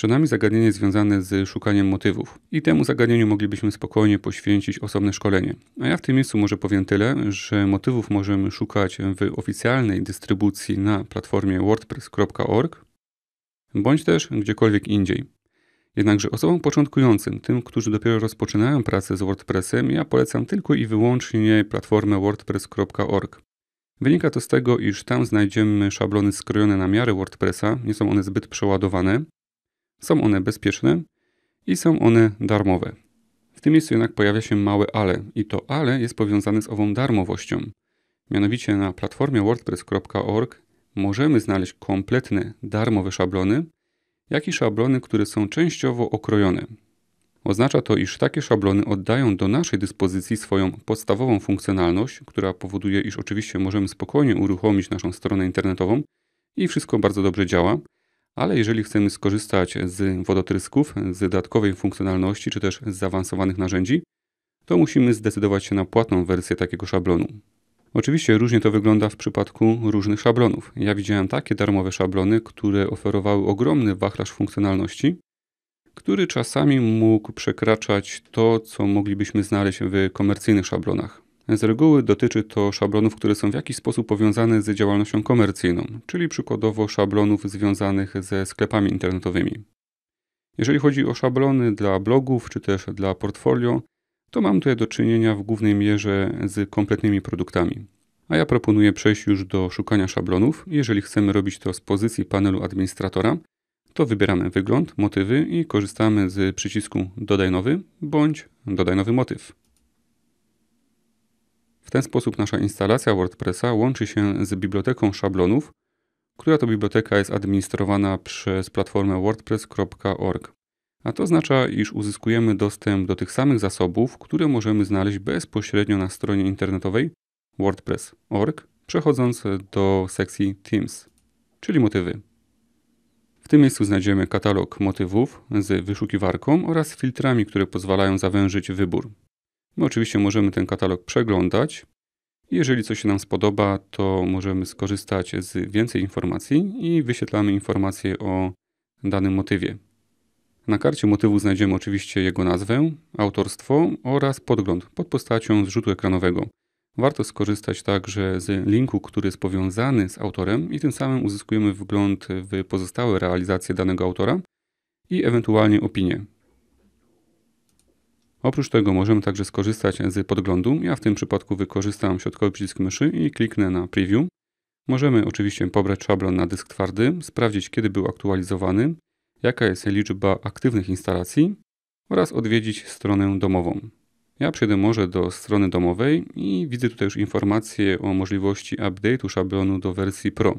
Przed nami zagadnienie związane z szukaniem motywów i temu zagadnieniu moglibyśmy spokojnie poświęcić osobne szkolenie. A ja w tym miejscu może powiem tyle, że motywów możemy szukać w oficjalnej dystrybucji na platformie wordpress.org bądź też gdziekolwiek indziej. Jednakże osobom początkującym, tym, którzy dopiero rozpoczynają pracę z WordPressem, ja polecam tylko i wyłącznie platformę wordpress.org. Wynika to z tego, iż tam znajdziemy szablony skrojone na miarę WordPressa, nie są one zbyt przeładowane, są one bezpieczne i są one darmowe. W tym miejscu jednak pojawia się małe ale i to ale jest powiązane z ową darmowością. Mianowicie na platformie wordpress.org możemy znaleźć kompletne, darmowe szablony, jak i szablony, które są częściowo okrojone. Oznacza to, iż takie szablony oddają do naszej dyspozycji swoją podstawową funkcjonalność, która powoduje, iż oczywiście możemy spokojnie uruchomić naszą stronę internetową i wszystko bardzo dobrze działa, ale jeżeli chcemy skorzystać z wodotrysków, z dodatkowej funkcjonalności czy też z zaawansowanych narzędzi, to musimy zdecydować się na płatną wersję takiego szablonu. Oczywiście różnie to wygląda w przypadku różnych szablonów. Ja widziałem takie darmowe szablony, które oferowały ogromny wachlarz funkcjonalności, który czasami mógł przekraczać to, co moglibyśmy znaleźć w komercyjnych szablonach. Z reguły dotyczy to szablonów, które są w jakiś sposób powiązane z działalnością komercyjną, czyli przykładowo szablonów związanych ze sklepami internetowymi. Jeżeli chodzi o szablony dla blogów czy też dla portfolio, to mam tutaj do czynienia w głównej mierze z kompletnymi produktami. A ja proponuję przejść już do szukania szablonów. Jeżeli chcemy robić to z pozycji panelu administratora, to wybieramy wygląd, motywy i korzystamy z przycisku Dodaj nowy bądź Dodaj nowy motyw. W ten sposób nasza instalacja WordPressa łączy się z biblioteką szablonów, która to biblioteka jest administrowana przez platformę wordpress.org. A to oznacza, iż uzyskujemy dostęp do tych samych zasobów, które możemy znaleźć bezpośrednio na stronie internetowej wordpress.org, przechodząc do sekcji Themes, czyli motywy. W tym miejscu znajdziemy katalog motywów z wyszukiwarką oraz filtrami, które pozwalają zawężyć wybór. My oczywiście możemy ten katalog przeglądać. Jeżeli coś się nam spodoba, to możemy skorzystać z więcej informacji i wyświetlamy informacje o danym motywie. Na karcie motywu znajdziemy oczywiście jego nazwę, autorstwo oraz podgląd pod postacią zrzutu ekranowego. Warto skorzystać także z linku, który jest powiązany z autorem i tym samym uzyskujemy wgląd w pozostałe realizacje danego autora i ewentualnie opinię. Oprócz tego możemy także skorzystać z podglądu. Ja w tym przypadku wykorzystam środkowy przycisk myszy i kliknę na Preview. Możemy oczywiście pobrać szablon na dysk twardy, sprawdzić kiedy był aktualizowany, jaka jest liczba aktywnych instalacji oraz odwiedzić stronę domową. Ja przejdę może do strony domowej i widzę tutaj już informacje o możliwości update'u szablonu do wersji Pro.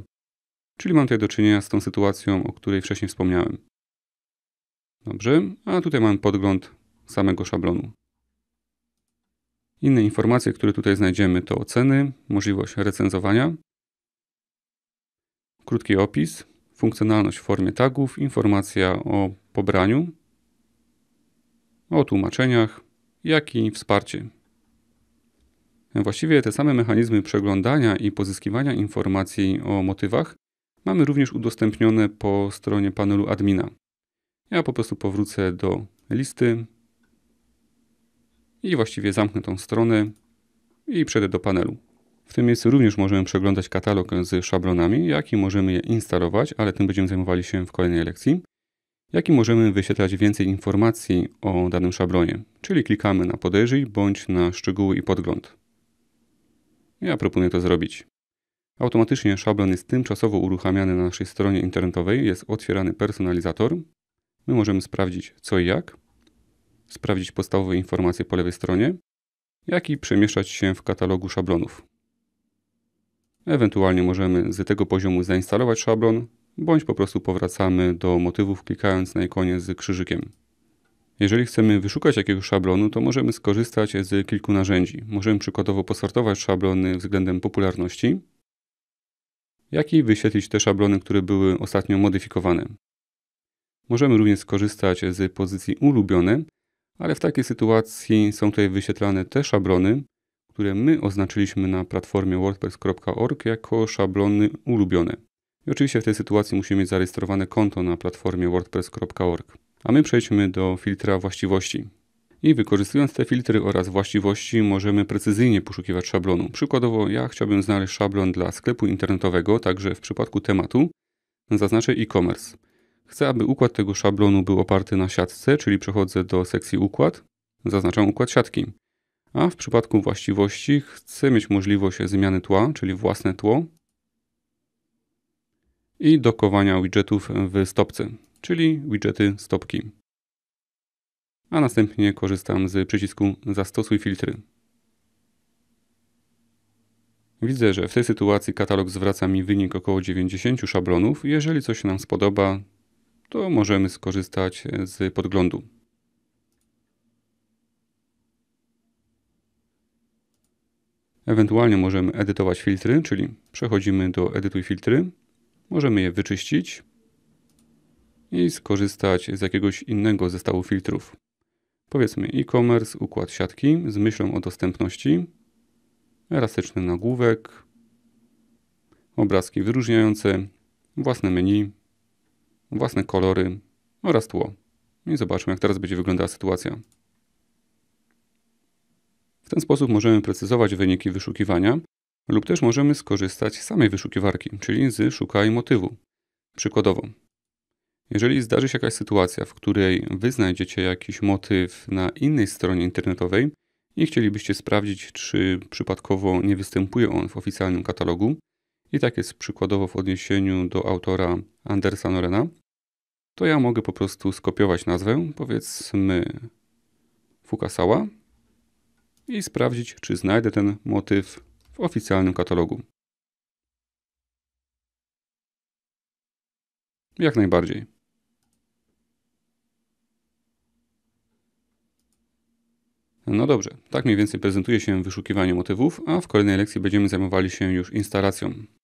Czyli mam tutaj do czynienia z tą sytuacją, o której wcześniej wspomniałem. Dobrze, a tutaj mam podgląd samego szablonu. Inne informacje, które tutaj znajdziemy to oceny, możliwość recenzowania, krótki opis, funkcjonalność w formie tagów, informacja o pobraniu, o tłumaczeniach, jak i wsparcie. Właściwie te same mechanizmy przeglądania i pozyskiwania informacji o motywach mamy również udostępnione po stronie panelu admina. Ja po prostu powrócę do listy i właściwie zamknę tą stronę i przejdę do panelu. W tym miejscu również możemy przeglądać katalog z szablonami, jak i możemy je instalować, ale tym będziemy zajmowali się w kolejnej lekcji. Jak i możemy wyświetlać więcej informacji o danym szablonie, czyli klikamy na podejrzyj bądź na szczegóły i podgląd. Ja proponuję to zrobić. Automatycznie szablon jest tymczasowo uruchamiany na naszej stronie internetowej, jest otwierany personalizator. My możemy sprawdzić co i jak sprawdzić podstawowe informacje po lewej stronie, jak i przemieszczać się w katalogu szablonów. Ewentualnie możemy z tego poziomu zainstalować szablon, bądź po prostu powracamy do motywów klikając na ikonie z krzyżykiem. Jeżeli chcemy wyszukać jakiegoś szablonu, to możemy skorzystać z kilku narzędzi. Możemy przykładowo posortować szablony względem popularności, jak i wyświetlić te szablony, które były ostatnio modyfikowane. Możemy również skorzystać z pozycji ulubione ale w takiej sytuacji są tutaj wyświetlane te szablony, które my oznaczyliśmy na platformie wordpress.org jako szablony ulubione. I oczywiście w tej sytuacji musimy mieć zarejestrowane konto na platformie wordpress.org. A my przejdźmy do filtra właściwości. I wykorzystując te filtry oraz właściwości możemy precyzyjnie poszukiwać szablonu. Przykładowo ja chciałbym znaleźć szablon dla sklepu internetowego, także w przypadku tematu zaznaczę e-commerce. Chcę, aby układ tego szablonu był oparty na siatce, czyli przechodzę do sekcji układ, zaznaczam układ siatki. A w przypadku właściwości chcę mieć możliwość zmiany tła, czyli własne tło i dokowania widgetów w stopce, czyli widgety stopki. A następnie korzystam z przycisku zastosuj filtry. Widzę, że w tej sytuacji katalog zwraca mi wynik około 90 szablonów. Jeżeli coś nam spodoba, to możemy skorzystać e, z podglądu. Ewentualnie możemy edytować filtry, czyli przechodzimy do edytuj filtry. Możemy je wyczyścić i skorzystać z jakiegoś innego zestawu filtrów. Powiedzmy e-commerce, układ siatki z myślą o dostępności, elastyczny nagłówek, obrazki wyróżniające, własne menu, własne kolory oraz tło. I zobaczmy, jak teraz będzie wyglądała sytuacja. W ten sposób możemy precyzować wyniki wyszukiwania lub też możemy skorzystać z samej wyszukiwarki, czyli z szukaj motywu. Przykładowo, jeżeli zdarzy się jakaś sytuacja, w której wy znajdziecie jakiś motyw na innej stronie internetowej i chcielibyście sprawdzić, czy przypadkowo nie występuje on w oficjalnym katalogu, i tak jest przykładowo w odniesieniu do autora Andersa Norena, to ja mogę po prostu skopiować nazwę, powiedzmy Fukasawa i sprawdzić, czy znajdę ten motyw w oficjalnym katalogu. Jak najbardziej. No dobrze, tak mniej więcej prezentuje się wyszukiwanie motywów, a w kolejnej lekcji będziemy zajmowali się już instalacją.